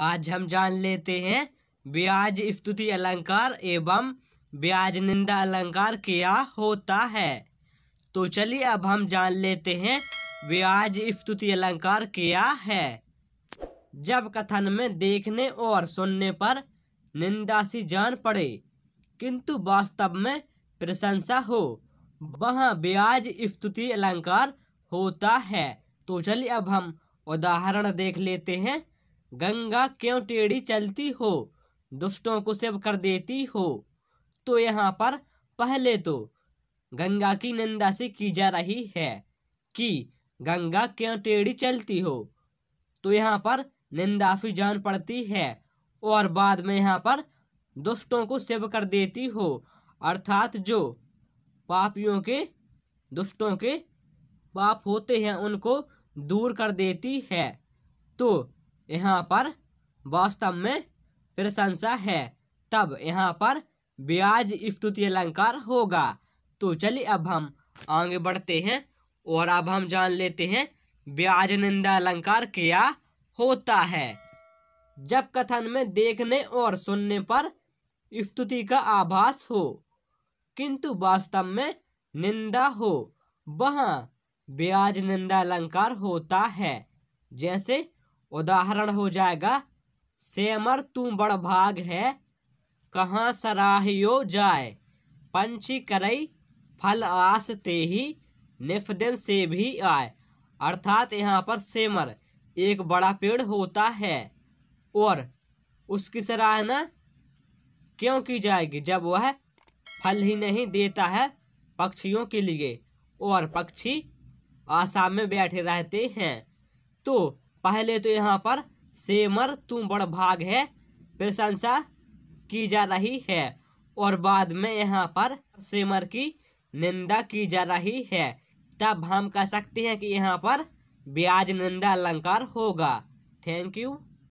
आज हम जान लेते हैं ब्याज स्तुति अलंकार एवं ब्याज निंदा अलंकार क्या होता है तो चलिए अब हम जान लेते हैं ब्याज स्तुति अलंकार क्या है जब कथन में देखने और सुनने पर निंदा सी जान पड़े किंतु वास्तव में प्रशंसा हो वहाँ ब्याज स्तुति अलंकार होता है तो चलिए अब हम उदाहरण देख लेते हैं गंगा क्यों टेढ़ी चलती हो दुष्टों को सेव कर देती हो तो यहाँ पर पहले तो गंगा की निंदा से की जा रही है कि गंगा क्यों टेढ़ी चलती हो तो यहाँ पर निंदा फिर जान पड़ती है और बाद में यहाँ पर दुष्टों को सेव कर देती हो अर्थात जो पापियों के दुष्टों के पाप होते हैं उनको दूर कर देती है तो यहाँ पर वास्तव में प्रशंसा है तब यहाँ पर ब्याज स्तुति अलंकार होगा तो चलिए अब हम आगे बढ़ते हैं और अब हम जान लेते हैं ब्याज निंदा अलंकार क्या होता है जब कथन में देखने और सुनने पर स्तुति का आभास हो किंतु वास्तव में निंदा हो वहाँ ब्याज निंदा अलंकार होता है जैसे उदाहरण हो जाएगा सेमर तू बड़ भाग है कहाँ सराहियो जाए पंची करई फल आस ते ही निफदिन से भी आए अर्थात यहाँ पर सेमर एक बड़ा पेड़ होता है और उसकी सराहना क्यों की जाएगी जब वह फल ही नहीं देता है पक्षियों के लिए और पक्षी आसाम में बैठे रहते हैं तो पहले तो यहाँ पर सेमर तू बड़ भाग है प्रशंसा की जा रही है और बाद में यहाँ पर सेमर की निंदा की जा रही है तब हम कह सकते हैं कि यहाँ पर ब्याज निंदा अलंकार होगा थैंक यू